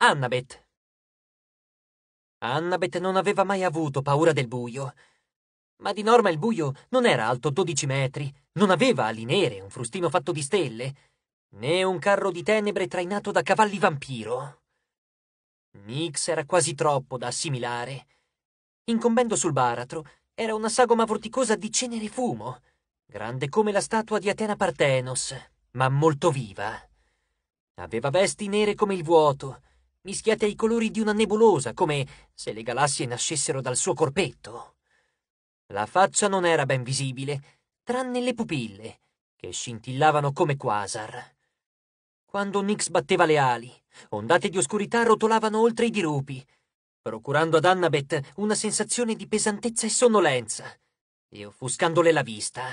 Annabeth. Annabeth non aveva mai avuto paura del buio. Ma di norma il buio non era alto 12 metri, non aveva ali nere, un frustino fatto di stelle, né un carro di tenebre trainato da cavalli vampiro. Nix era quasi troppo da assimilare. Incombendo sul baratro era una sagoma vorticosa di cenere fumo, grande come la statua di Atena Partenos, ma molto viva. Aveva vesti nere come il vuoto, mischiate ai colori di una nebulosa, come se le galassie nascessero dal suo corpetto. La faccia non era ben visibile, tranne le pupille, che scintillavano come quasar. Quando Nix batteva le ali, ondate di oscurità rotolavano oltre i dirupi, procurando ad Annabeth una sensazione di pesantezza e sonnolenza, e offuscandole la vista.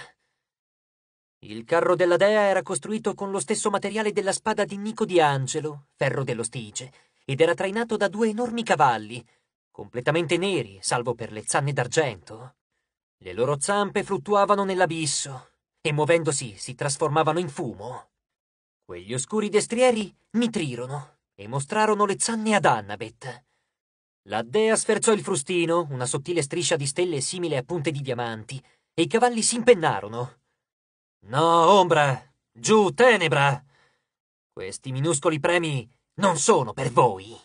Il carro della dea era costruito con lo stesso materiale della spada di Nico di Angelo, ferro dello stige, ed era trainato da due enormi cavalli, completamente neri, salvo per le zanne d'argento. Le loro zampe fluttuavano nell'abisso e muovendosi si trasformavano in fumo. Quegli oscuri destrieri nitrirono e mostrarono le zanne ad Annabeth. La dea sferzò il frustino, una sottile striscia di stelle simile a punte di diamanti, e i cavalli si impennarono. No, ombra! Giù, tenebra! Questi minuscoli premi non sono per voi.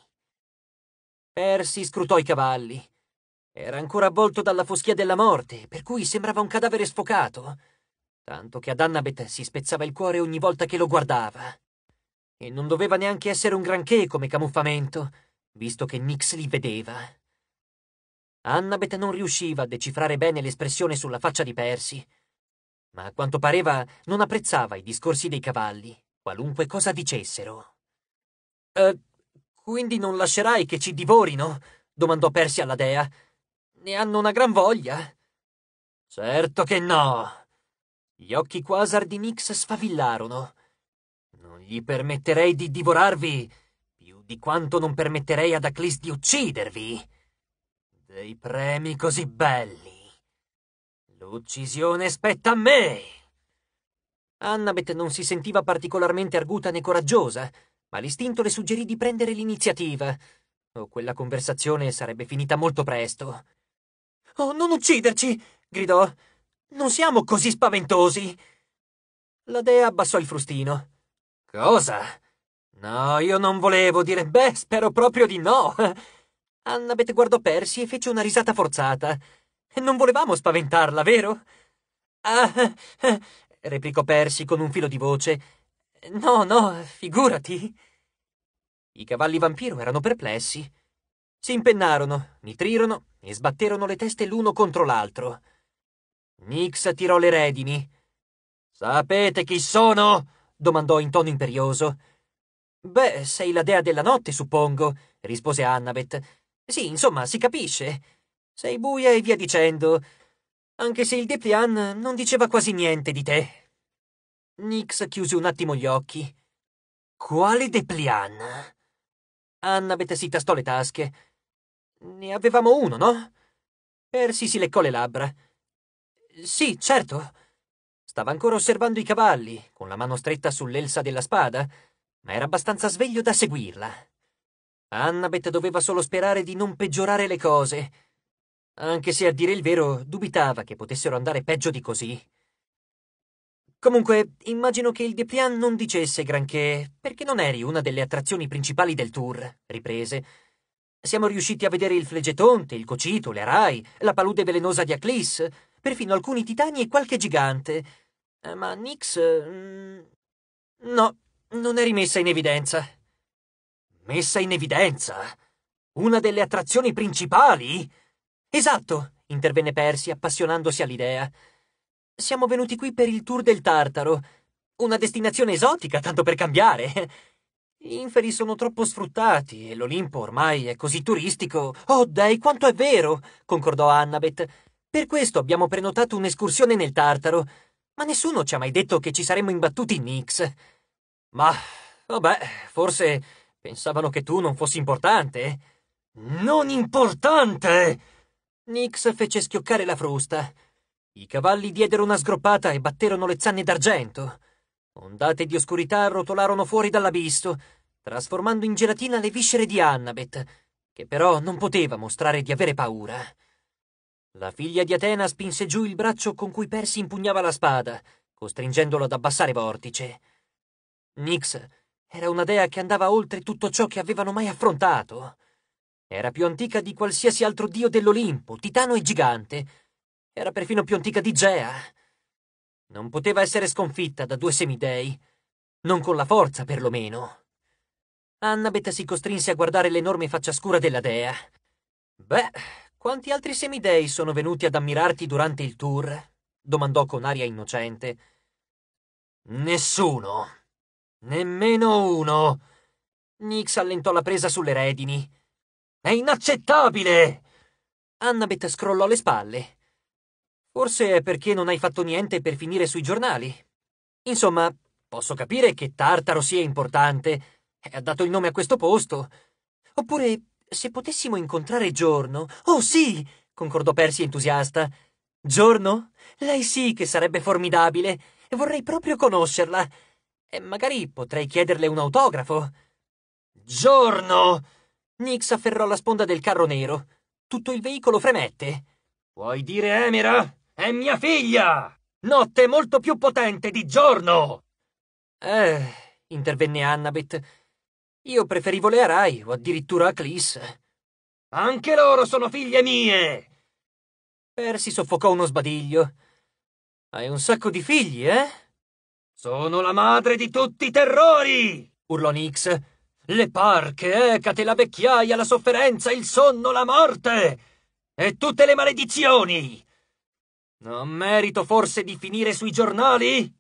Percy scrutò i cavalli. Era ancora avvolto dalla foschia della morte, per cui sembrava un cadavere sfocato, tanto che ad Annabeth si spezzava il cuore ogni volta che lo guardava. E non doveva neanche essere un granché come camuffamento, visto che Nix li vedeva. Annabeth non riusciva a decifrare bene l'espressione sulla faccia di Percy, ma a quanto pareva non apprezzava i discorsi dei cavalli, qualunque cosa dicessero. Eh, quindi non lascerai che ci divorino? domandò Persia alla dea. Ne hanno una gran voglia. Certo che no. Gli occhi quasar di Nix sfavillarono. Non gli permetterei di divorarvi più di quanto non permetterei ad Aclis di uccidervi. Dei premi così belli. L'uccisione spetta a me. Annabeth non si sentiva particolarmente arguta né coraggiosa, ma l'istinto le suggerì di prendere l'iniziativa, o oh, quella conversazione sarebbe finita molto presto. Oh, non ucciderci! gridò. Non siamo così spaventosi! La dea abbassò il frustino. Cosa? No, io non volevo dire. Beh, spero proprio di no! Annabeth guardò Percy e fece una risata forzata. Non volevamo spaventarla, vero? Ah, ah, replicò Percy con un filo di voce, No, no, figurati. I cavalli vampiro erano perplessi. Si impennarono, nitrirono e sbatterono le teste l'uno contro l'altro. Nix tirò le redini. Sapete chi sono? domandò in tono imperioso. Beh, sei la dea della notte, suppongo, rispose Annabeth. Sì, insomma, si capisce. Sei buia e via dicendo. Anche se il Deplian non diceva quasi niente di te. Nix chiuse un attimo gli occhi. Quale deplian? Annabeth si tastò le tasche. Ne avevamo uno, no? Persi si leccò le labbra. Sì, certo. Stava ancora osservando i cavalli, con la mano stretta sull'elsa della spada, ma era abbastanza sveglio da seguirla. Annabeth doveva solo sperare di non peggiorare le cose, anche se a dire il vero dubitava che potessero andare peggio di così. Comunque, immagino che il Deplian non dicesse granché, perché non eri una delle attrazioni principali del tour, riprese. Siamo riusciti a vedere il flegetonte, il cocito, le arai, la palude velenosa di Aclis, perfino alcuni titani e qualche gigante. Eh, ma Nix... Mm, no, non eri messa in evidenza. Messa in evidenza? Una delle attrazioni principali? Esatto, intervenne Percy, appassionandosi all'idea. Siamo venuti qui per il tour del Tartaro. Una destinazione esotica, tanto per cambiare. Gli inferi sono troppo sfruttati e l'Olimpo ormai è così turistico. Oh, dai, quanto è vero! concordò Annabeth. Per questo abbiamo prenotato un'escursione nel Tartaro. Ma nessuno ci ha mai detto che ci saremmo imbattuti in Nix. Ma, vabbè, forse pensavano che tu non fossi importante. Non importante! Nix fece schioccare la frusta. I cavalli diedero una sgroppata e batterono le zanne d'argento. Ondate di oscurità rotolarono fuori dall'abisso, trasformando in gelatina le viscere di Annabeth, che però non poteva mostrare di avere paura. La figlia di Atena spinse giù il braccio con cui Persi impugnava la spada, costringendolo ad abbassare vortice. Nix era una dea che andava oltre tutto ciò che avevano mai affrontato. Era più antica di qualsiasi altro dio dell'Olimpo, titano e gigante, era perfino più antica di Gea. Non poteva essere sconfitta da due semidei, non con la forza perlomeno. Annabeth si costrinse a guardare l'enorme faccia scura della dea. Beh, quanti altri semidei sono venuti ad ammirarti durante il tour? domandò con aria innocente. Nessuno. Nemmeno uno. Nix allentò la presa sulle redini. È inaccettabile! Annabeth scrollò le spalle. Forse è perché non hai fatto niente per finire sui giornali. Insomma, posso capire che Tartaro sia importante, ha dato il nome a questo posto. Oppure, se potessimo incontrare Giorno. Oh sì! concordò Persi entusiasta. Giorno? Lei sì che sarebbe formidabile. Vorrei proprio conoscerla. E magari potrei chiederle un autografo. Giorno! Nix afferrò la sponda del carro nero. Tutto il veicolo fremette. Vuoi dire Emira? È mia figlia! Notte molto più potente di giorno! Eh, intervenne Annabeth. Io preferivo le Arai o addirittura Aclis. Anche loro sono figlie mie! Percy soffocò uno sbadiglio. Hai un sacco di figli, eh? Sono la madre di tutti i terrori! urlò Nix. Le parche, Ecate, la vecchiaia, la sofferenza, il sonno, la morte! E tutte le maledizioni! Non merito forse di finire sui giornali?